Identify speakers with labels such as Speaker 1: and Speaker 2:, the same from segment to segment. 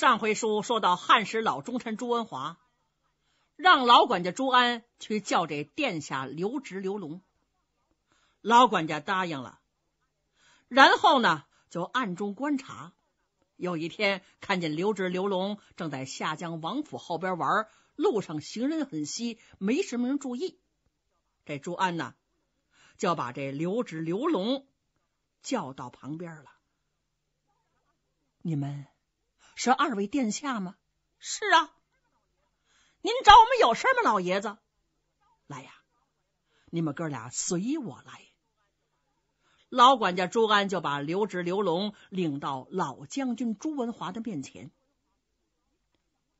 Speaker 1: 上回书说到汉时老忠臣朱文华，让老管家朱安去叫这殿下刘直刘龙，老管家答应了，然后呢就暗中观察。有一天看见刘直刘龙正在下江王府后边玩，路上行人很稀，没什么人注意。这朱安呢就把这刘直刘龙叫到旁边了，你们。是二位殿下吗？是啊，您找我们有事吗，老爷子？来呀，你们哥俩随我来。老管家朱安就把刘直刘龙领到老将军朱文华的面前。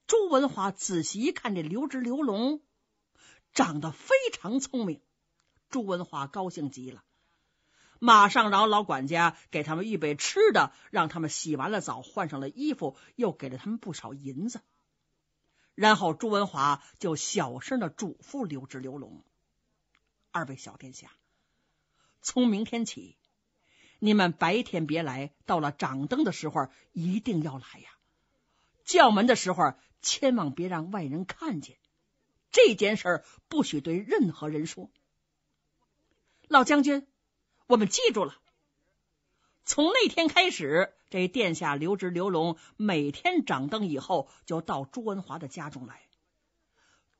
Speaker 1: 朱文华仔细一看，这刘直刘龙长得非常聪明，朱文华高兴极了。马上让老管家给他们预备吃的，让他们洗完了澡，换上了衣服，又给了他们不少银子。然后朱文华就小声的嘱咐刘志、刘龙：“二位小殿下，从明天起，你们白天别来，到了掌灯的时候一定要来呀。叫门的时候千万别让外人看见，这件事儿不许对任何人说。”老将军。我们记住了。从那天开始，这殿下刘直刘龙每天掌灯以后，就到朱文华的家中来。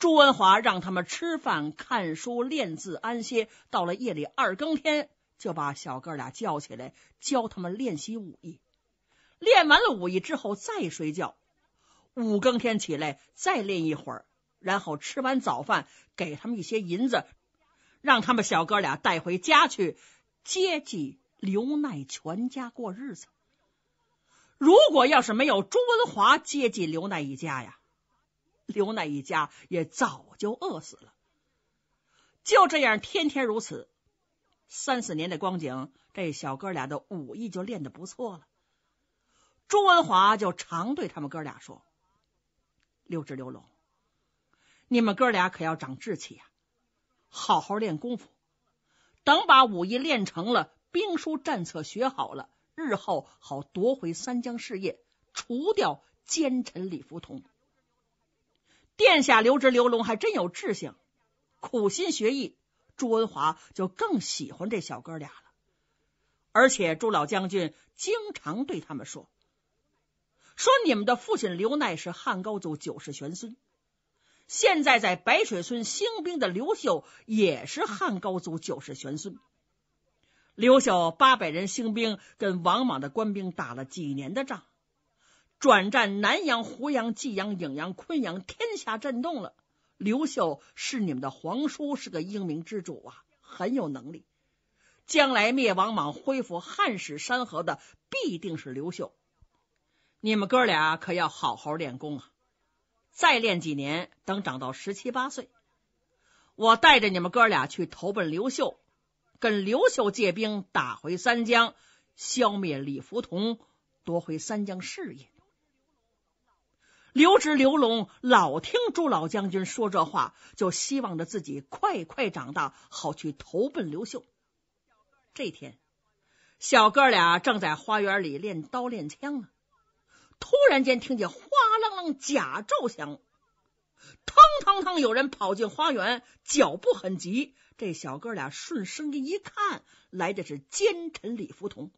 Speaker 1: 朱文华让他们吃饭、看书、练字、安歇。到了夜里二更天，就把小哥俩叫起来，教他们练习武艺。练完了武艺之后，再睡觉。五更天起来，再练一会儿，然后吃完早饭，给他们一些银子，让他们小哥俩带回家去。接济刘奈全家过日子。如果要是没有朱文华接济刘奈一家呀，刘奈一家也早就饿死了。就这样，天天如此，三四年的光景，这小哥俩的武艺就练的不错了。朱文华就常对他们哥俩说：“六指刘龙，你们哥俩可要长志气呀，好好练功夫。”能把武艺练成了，兵书战策学好了，日后好夺回三江事业，除掉奸臣李福通。殿下留职刘龙还真有志向，苦心学艺。朱文华就更喜欢这小哥俩了，而且朱老将军经常对他们说，说你们的父亲刘奈是汉高祖九世玄孙。现在在白水村兴兵的刘秀也是汉高祖九世玄孙。刘秀八百人兴兵，跟王莽的官兵打了几年的仗，转战南阳、胡阳、济阳、颍阳、昆阳，天下震动了。刘秀是你们的皇叔，是个英明之主啊，很有能力。将来灭王莽、恢复汉室山河的，必定是刘秀。你们哥俩可要好好练功啊！再练几年，等长到十七八岁，我带着你们哥俩去投奔刘秀，跟刘秀借兵打回三江，消灭李福同，夺回三江事业。刘直、刘龙老听朱老将军说这话，就希望着自己快快长大，好去投奔刘秀。这天，小哥俩正在花园里练刀练枪呢，突然间听见“哗”。啷啷，甲胄响，腾腾腾，有人跑进花园，脚步很急。这小哥俩顺声音一看，来的是奸臣李福同。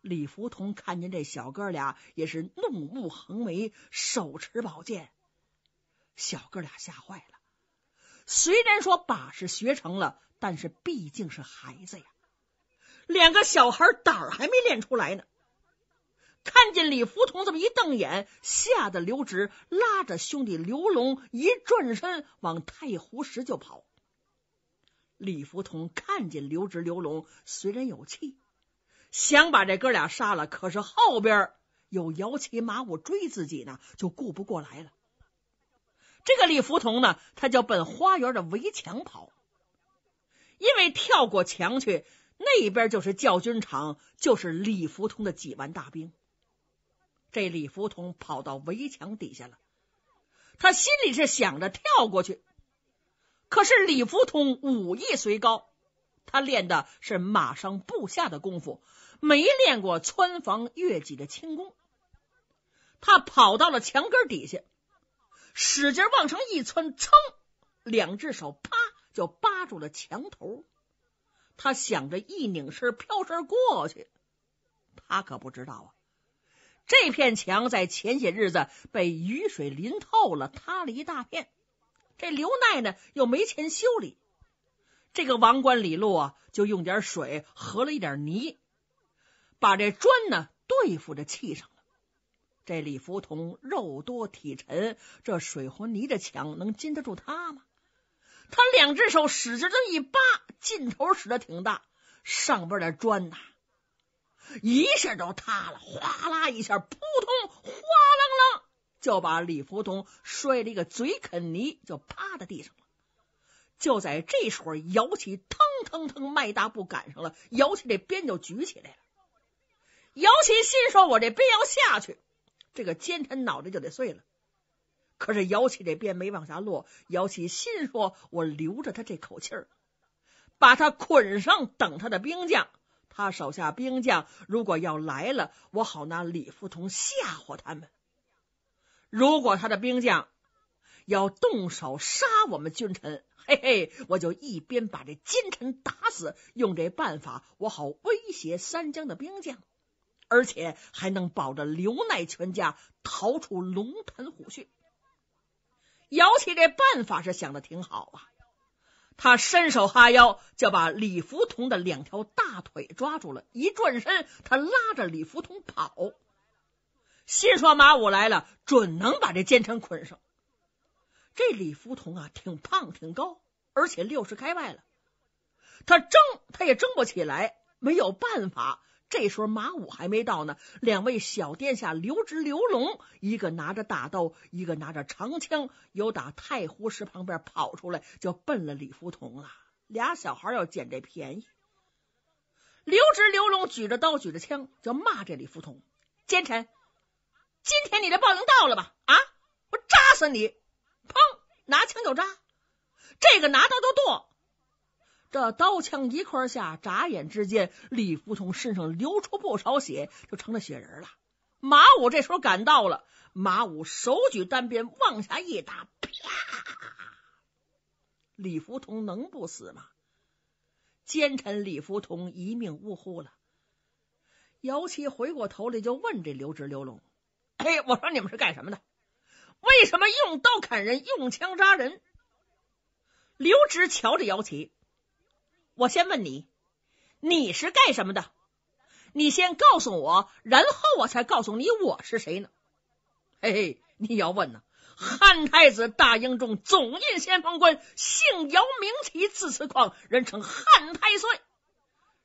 Speaker 1: 李福同看见这小哥俩，也是怒目横眉，手持宝剑。小哥俩吓坏了。虽然说把式学成了，但是毕竟是孩子呀，两个小孩胆儿还没练出来呢。看见李福同这么一瞪眼，吓得刘直拉着兄弟刘龙一转身往太湖石就跑。李福同看见刘直刘龙，虽然有气，想把这哥俩杀了，可是后边有摇旗马舞追自己呢，就顾不过来了。这个李福同呢，他就奔花园的围墙跑，因为跳过墙去那边就是教军场，就是李福同的几万大兵。这李福通跑到围墙底下了，他心里是想着跳过去，可是李福通武艺虽高，他练的是马上步下的功夫，没练过穿房越脊的轻功。他跑到了墙根底下，使劲往上一窜，噌，两只手啪就扒住了墙头。他想着一拧身飘身过去，他可不知道啊。这片墙在前些日子被雨水淋透了，塌了一大片。这刘奈呢又没钱修理，这个王冠李禄啊就用点水和了一点泥，把这砖呢对付着砌上了。这李福同肉多体沉，这水和泥的墙能禁得住他吗？他两只手使劲这么一扒，劲头使得挺大，上边的砖呐。一下都塌了，哗啦一下，扑通，哗啷啷，就把李福通摔了一个嘴啃泥，就趴在地上了。就在这时候，姚启腾腾腾迈大步赶上了，姚启这鞭就举起来了。姚启心说：“我这鞭要下去，这个奸臣脑袋就得碎了。”可是姚启这鞭没往下落，姚启心说：“我留着他这口气儿，把他捆上，等他的兵将。”他手下兵将如果要来了，我好拿李福同吓唬他们；如果他的兵将要动手杀我们君臣，嘿嘿，我就一边把这奸臣打死。用这办法，我好威胁三江的兵将，而且还能保着刘奈全家逃出龙潭虎穴。姚其这办法是想的挺好啊。他伸手哈腰，就把李福同的两条大腿抓住了。一转身，他拉着李福同跑，心说马武来了，准能把这奸臣捆上。这李福同啊，挺胖挺高，而且六十开外了，他挣他也挣不起来，没有办法。这时候马武还没到呢，两位小殿下刘直刘龙，一个拿着大刀，一个拿着长枪，由打太湖石旁边跑出来，就奔了李福同了。俩小孩要捡这便宜。刘直刘龙举着刀举着枪，就骂这李福同：“奸臣！今天你的报应到了吧？啊！我扎死你！砰！拿枪就扎，这个拿刀就剁。”这刀枪一块下，眨眼之间，李福同身上流出不少血，就成了血人了。马武这时候赶到了，马武手举单鞭往下一打，啪！李福同能不死吗？奸臣李福同一命呜呼了。姚七回过头来就问这刘直、刘龙：“嘿，我说你们是干什么的？为什么用刀砍人，用枪扎人？”刘直瞧着姚琪，我先问你，你是干什么的？你先告诉我，然后我才告诉你我是谁呢。嘿嘿，你要问呢，汉太子、大英中总印先锋官，姓姚，名奇，字慈旷，人称汉太岁。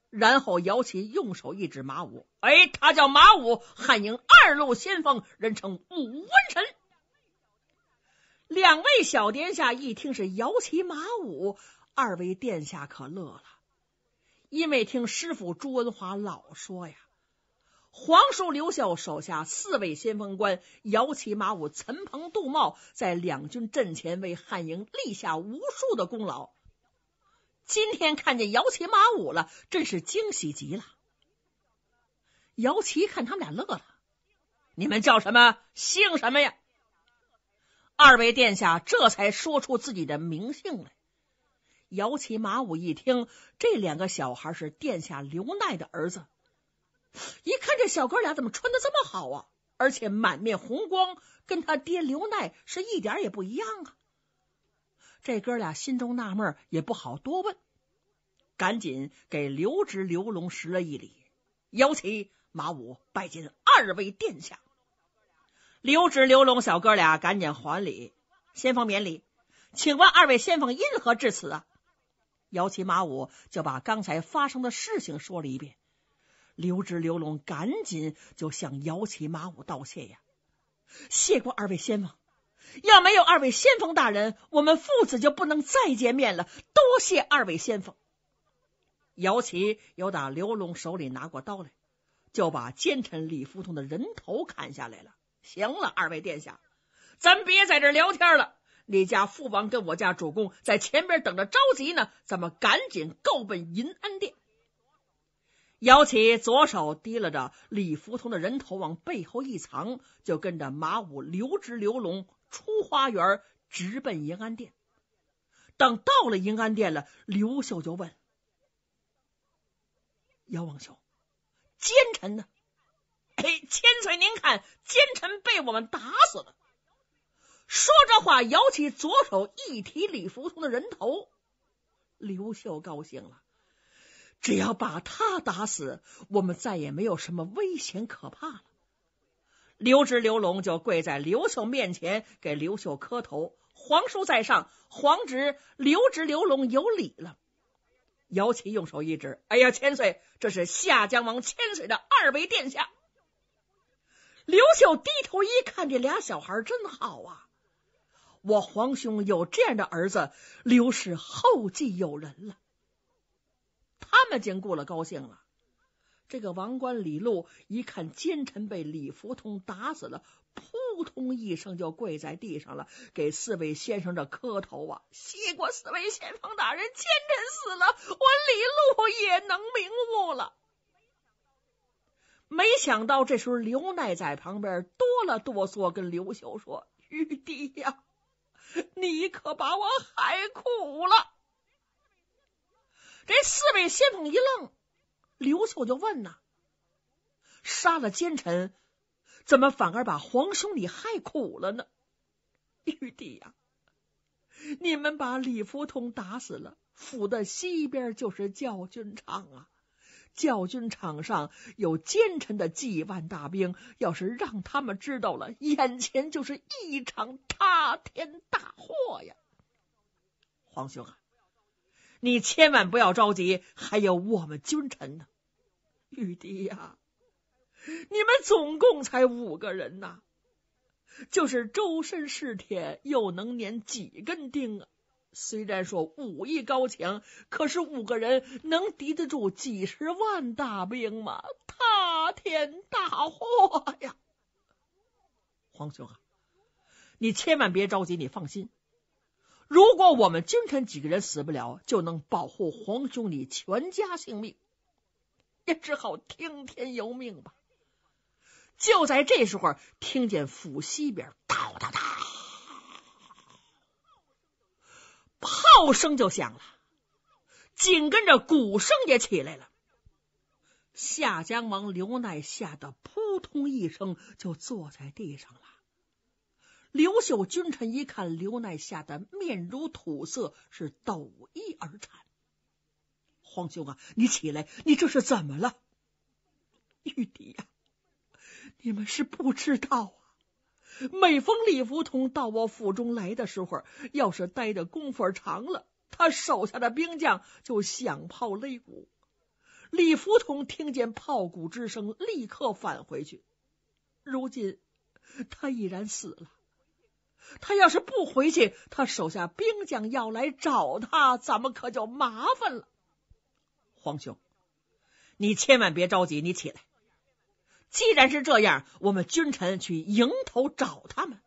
Speaker 1: 然后姚奇用手一指马武，哎，他叫马武，汉营二路先锋，人称武瘟神。两位小殿下一听是姚奇、马武。二位殿下可乐了，因为听师傅朱文华老说呀，皇叔刘秀手下四位先锋官姚旗、马武、陈鹏、杜茂，在两军阵前为汉营立下无数的功劳。今天看见姚旗、马武了，真是惊喜极了。姚琪看他们俩乐了，你们叫什么？姓什么呀？二位殿下这才说出自己的名姓来。姚奇、马武一听，这两个小孩是殿下刘奈的儿子。一看这小哥俩怎么穿的这么好啊，而且满面红光，跟他爹刘奈是一点也不一样啊。这哥俩心中纳闷，也不好多问，赶紧给刘直、刘龙施了一礼：“姚奇、马武拜见二位殿下。”刘直、刘龙小哥俩赶紧还礼：“先锋免礼，请问二位先锋因何至此啊？”姚启马武就把刚才发生的事情说了一遍，刘知刘龙赶紧就向姚启马武道谢呀，谢过二位先锋，要没有二位先锋大人，我们父子就不能再见面了，多谢二位先锋。姚琪又打刘龙手里拿过刀来，就把奸臣李福通的人头砍下来了。行了，二位殿下，咱别在这聊天了。你家父王跟我家主公在前边等着，着急呢。咱们赶紧够奔银安殿。姚琪左手提拉着李福通的人头，往背后一藏，就跟着马武、刘直、刘龙出花园，直奔银安殿。等到了银安殿了，刘秀就问：“姚王秀：“奸臣呢？”“哎，千岁，您看，奸臣被我们打死了。”说这话，姚起左手一提李福通的人头，刘秀高兴了。只要把他打死，我们再也没有什么危险可怕了。刘直刘龙就跪在刘秀面前，给刘秀磕头：“皇叔在上，皇侄刘直刘龙有礼了。”姚琪用手一指：“哎呀，千岁，这是夏江王千岁的二位殿下。”刘秀低头一看，这俩小孩真好啊！我皇兄有这样的儿子，刘氏后继有人了。他们见顾了，高兴了。这个王冠李禄一看奸臣被李福通打死了，扑通一声就跪在地上了，给四位先生这磕头啊！谢过四位先锋大人，奸臣死了，我李禄也能明悟了。没想到这时候刘奈在旁边哆了哆嗦，跟刘秀说：“玉帝呀！” 你可把我害苦了！这四位先锋一愣，刘秀就问呐：“杀了奸臣，怎么反而把皇兄你害苦了呢？”玉帝呀，你们把李福通打死了，府的西边就是教军场啊。教军场上有奸臣的几万大兵，要是让他们知道了，眼前就是一场塌天大祸呀！皇兄啊，你千万不要着急。还有我们君臣呢，玉帝呀，你们总共才五个人呐，就是周身是铁，又能粘几根钉啊？虽然说武艺高强，可是五个人能敌得住几十万大兵吗？塌天大祸呀！皇兄啊，你千万别着急，你放心，如果我们君臣几个人死不了，就能保护皇兄你全家性命。也只好听天由命吧。就在这时候，听见府西边“叨叨鼓声就响了，紧跟着鼓声也起来了。夏江王刘奈吓得扑通一声就坐在地上了。刘秀君臣一看，刘奈吓得面如土色，是抖衣而颤。皇兄啊，你起来，你这是怎么了？玉帝呀，你们是不知道啊。每逢李福通到我府中来的时候，要是待的功夫长了，他手下的兵将就响炮擂鼓。李福通听见炮鼓之声，立刻返回去。如今他已然死了，他要是不回去，他手下兵将要来找他，咱们可就麻烦了。皇兄，你千万别着急，你起来。既然是这样，我们君臣去迎头找他们。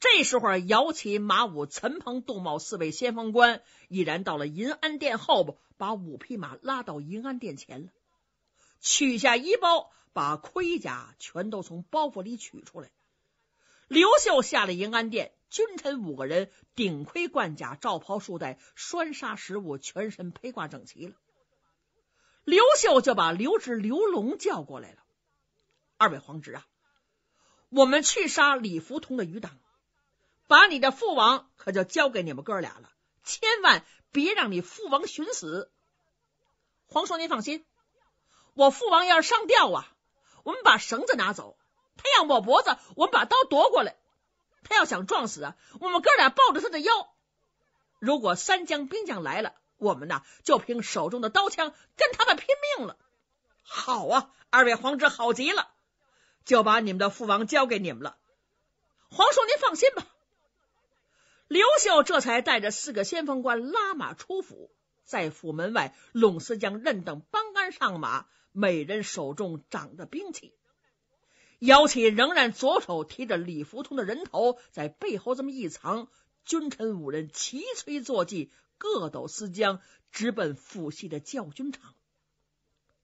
Speaker 1: 这时候，姚启、马武、陈鹏、杜茂四位先锋官已然到了银安殿后部，把五匹马拉到银安殿前了，取下衣包，把盔甲全都从包袱里取出来。刘秀下了银安殿，君臣五个人顶盔贯甲、罩袍束带、拴沙十五，全身披挂整齐了。刘秀就把刘志、刘龙叫过来了。二位皇侄啊，我们去杀李福通的余党，把你的父王可就交给你们哥俩了。千万别让你父王寻死。皇叔您放心，我父王要是上吊啊，我们把绳子拿走；他要抹脖子，我们把刀夺过来；他要想撞死啊，我们哥俩抱着他的腰。如果三江兵将来了，我们呢就凭手中的刀枪跟他们拼命了。好啊，二位皇侄好极了。就把你们的父王交给你们了，皇叔，您放心吧。刘秀这才带着四个先锋官拉马出府，在府门外，陇四将任等帮鞍上马，每人手中掌着兵器。姚启仍然左手提着李福通的人头，在背后这么一藏。君臣五人齐催坐骑，各抖丝缰，直奔府西的教军场。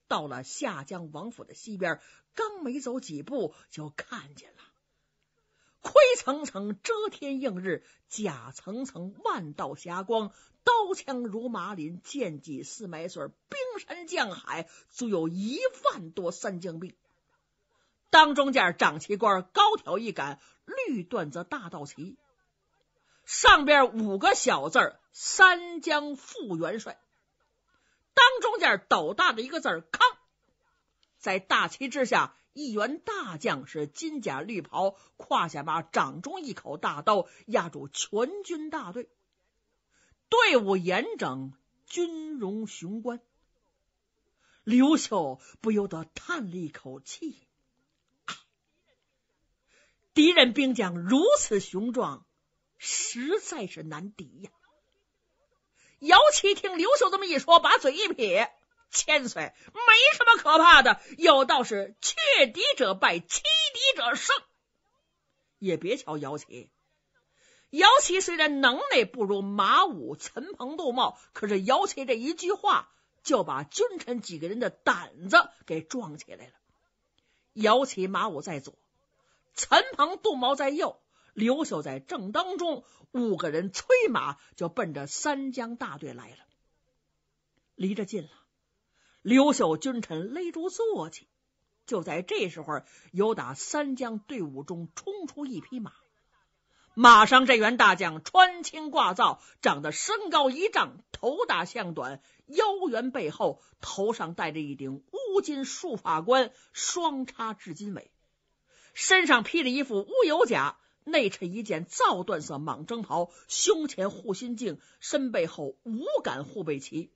Speaker 1: 到了夏江王府的西边。刚没走几步，就看见了，盔层层遮天映日，甲层层万道霞光，刀枪如麻林，剑戟似埋笋，兵山将海足有一万多三江兵。当中间掌旗官高挑一杆绿缎子大道旗，上边五个小字儿“三江副元帅”，当中间斗大的一个字“康”。在大旗之下，一员大将是金甲绿袍，胯下把掌中一口大刀压住全军大队，队伍严整，军容雄关。刘秀不由得叹了一口气：“敌人兵将如此雄壮，实在是难敌呀！”姚琪听刘秀这么一说，把嘴一撇。千岁，没什么可怕的。有道是“怯敌者败，欺敌者胜”。也别瞧姚琪，姚琪虽然能耐不如马武、陈鹏、杜茂，可是姚琪这一句话就把君臣几个人的胆子给壮起来了。姚琪、马武在左，陈鹏、杜茂在右，刘秀在正当中，五个人催马就奔着三江大队来了。离着近了。刘秀君臣勒住坐骑，就在这时候，有打三将队伍中冲出一匹马。马上这员大将穿青挂皂，长得身高一丈，头大项短，腰圆背后，头上戴着一顶乌金束发冠，双插至金尾，身上披着一副乌油甲，内衬一件皂缎色蟒征袍，胸前护心镜，身背后五杆护背旗。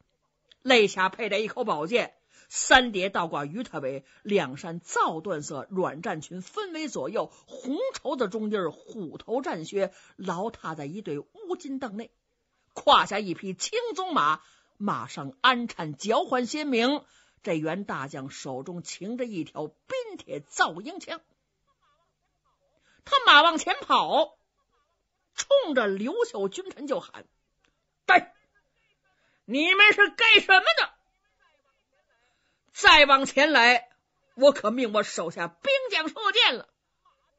Speaker 1: 肋下佩戴一口宝剑，三叠倒挂鱼，他尾，两扇皂缎色软战裙，分为左右，红绸的中襟，虎头战靴，牢踏在一对乌金凳内，胯下一匹青鬃马，马上鞍产交换鲜明。这员大将手中擎着一条冰铁造鹰枪，他马往前跑，冲着刘守军臣就喊：“待！”你们是干什么的？再往前来，我可命我手下兵将射箭了。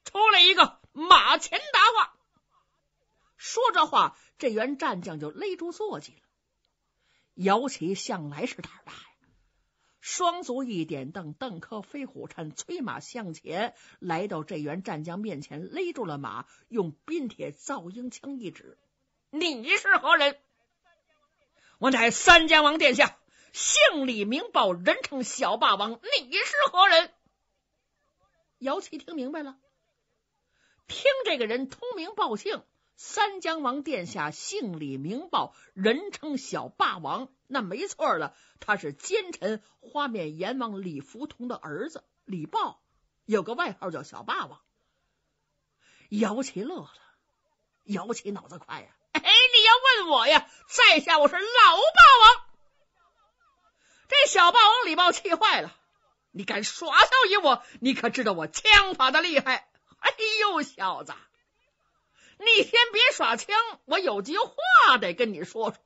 Speaker 1: 出来一个马前答话，说这话，这员战将就勒住坐骑了。姚启向来是胆大呀，双足一点蹬，蹬颗飞虎颤，催马向前，来到这员战将面前，勒住了马，用冰铁造鹰枪一指：“你是何人？”我乃三江王殿下，姓李名豹，人称小霸王。你是何人？姚琦听明白了，听这个人通名报姓，三江王殿下姓李名豹，人称小霸王你是何人姚琪听明白了听这个人通名报姓三江王殿下姓李名豹人称小霸王那没错了，他是奸臣花面阎王李福同的儿子李豹，有个外号叫小霸王。姚琪乐了，姚琪脑子快呀。别问我呀，在下我是老霸王。这小霸王李豹气坏了，你敢耍笑于我？你可知道我枪法的厉害？哎呦，小子，你先别耍枪，我有句话得跟你说说。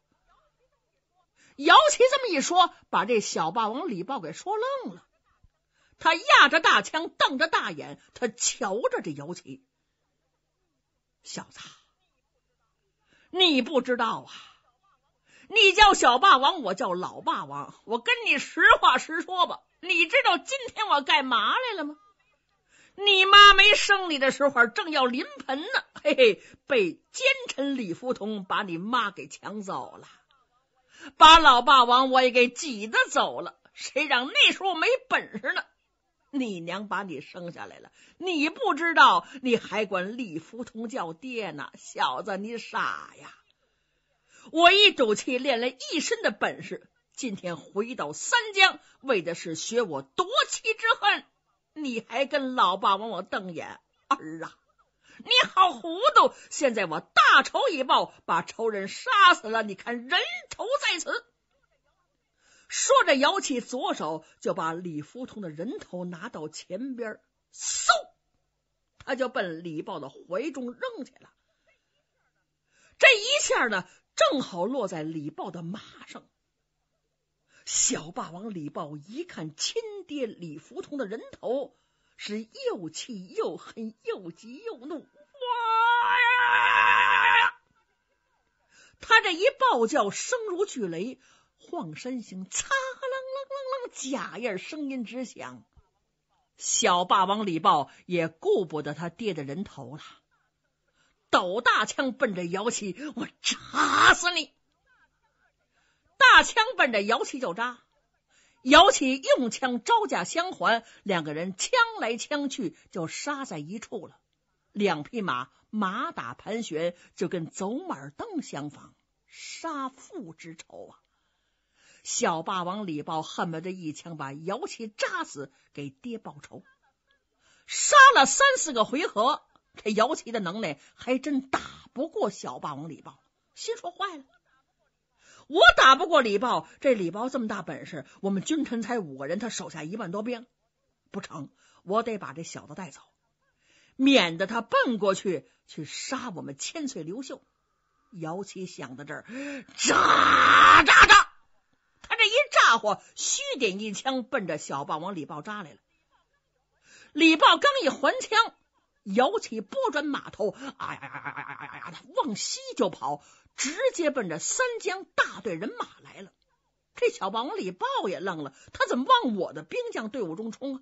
Speaker 1: 姚琪这么一说，把这小霸王李豹给说愣了。他压着大枪，瞪着大眼，他瞧着这姚琪。小子。你不知道啊！你叫小霸王，我叫老霸王。我跟你实话实说吧，你知道今天我干嘛来了吗？你妈没生你的时候正要临盆呢，嘿嘿，被奸臣李福同把你妈给抢走了，把老霸王我也给挤得走了。谁让那时候没本事呢？你娘把你生下来了，你不知道，你还管李福通叫爹呢，小子，你傻呀！我一赌气练了一身的本事，今天回到三江，为的是学我夺妻之恨。你还跟老爸往我瞪眼儿啊！你好糊涂！现在我大仇已报，把仇人杀死了，你看人头在此。说着，摇起左手，就把李福通的人头拿到前边，嗖，他就奔李豹的怀中扔去了。这一下呢，正好落在李豹的马上。小霸王李豹一看亲爹李福通的人头，是又气又恨，又急又怒。哇呀！他这一暴叫，声如巨雷。晃身形，嚓啷啷啷啷，假音声音直响。小霸王李豹也顾不得他爹的人头了，抖大枪奔着姚琪，我扎死你！大枪奔着姚琪就扎，姚琪用枪招架相还，两个人枪来枪去就杀在一处了。两匹马马打盘旋，就跟走马灯相仿。杀父之仇啊！小霸王李豹恨不得一枪把姚琪扎死，给爹报仇。杀了三四个回合，这姚琪的能耐还真打不过小霸王李豹。心说坏了，我打不过李豹，这李豹这么大本事，我们君臣才五个人，他手下一万多兵，不成，我得把这小子带走，免得他奔过去去杀我们。千岁刘秀，姚琪想到这儿，扎扎扎。大伙虚点一枪，奔着小霸王李豹扎来了。李豹刚一还枪，姚启拨转马头，哎呀呀呀呀呀呀，他往西就跑，直接奔着三江大队人马来了。这小霸王李豹也愣了，他怎么往我的兵将队伍中冲？啊？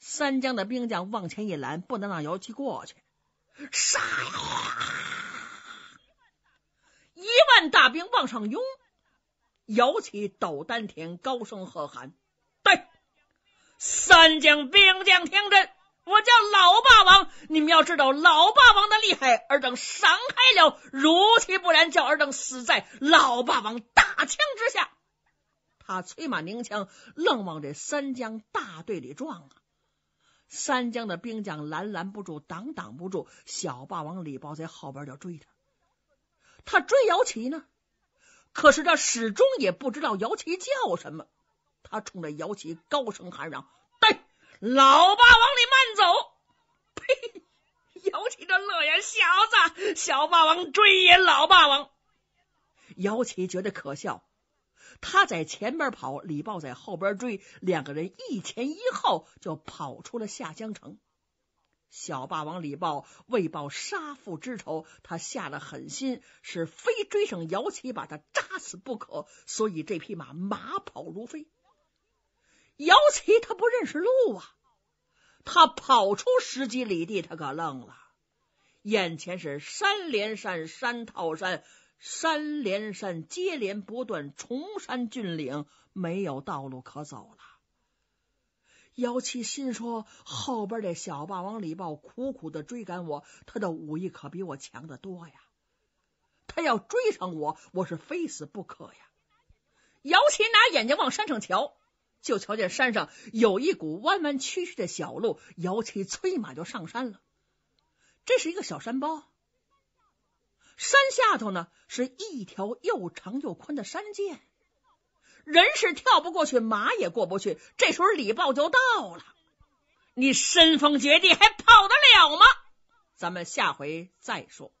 Speaker 1: 三江的兵将往前一拦，不能让姚启过去。杀！一万大兵往上拥。摇旗抖丹田，高声喝喊：“对，三江兵将听真，我叫老霸王！你们要知道老霸王的厉害，尔等闪开了，如其不然，叫尔等死在老霸王大枪之下！”他催马鸣枪，愣往这三江大队里撞啊！三江的兵将拦拦不住，挡挡不住。小霸王李豹在后边就追他，他追姚旗呢。可是这始终也不知道姚琪叫什么，他冲着姚琪高声喊嚷：“哎，老霸王你慢走！”呸，姚琪这乐呀，小子，小霸王追也老霸王。姚琪觉得可笑，他在前边跑，李豹在后边追，两个人一前一后就跑出了下江城。小霸王李豹为报杀父之仇，他下了狠心，是非追上姚琪把他扎死不可。所以这匹马马跑如飞。姚琪他不认识路啊，他跑出十几里地，他可愣了，眼前是山连山、山套山、山连山，接连不断，崇山峻岭，没有道路可走了。姚琪心说：“后边这小霸王李豹苦苦的追赶我，他的武艺可比我强得多呀！他要追上我，我是非死不可呀！”姚琪拿眼睛往山上瞧，就瞧见山上有一股弯弯曲曲的小路。姚琪催马就上山了。这是一个小山包，山下头呢是一条又长又宽的山涧。人是跳不过去，马也过不去。这时候礼豹就到了，你身逢绝地，还跑得了吗？咱们下回再说。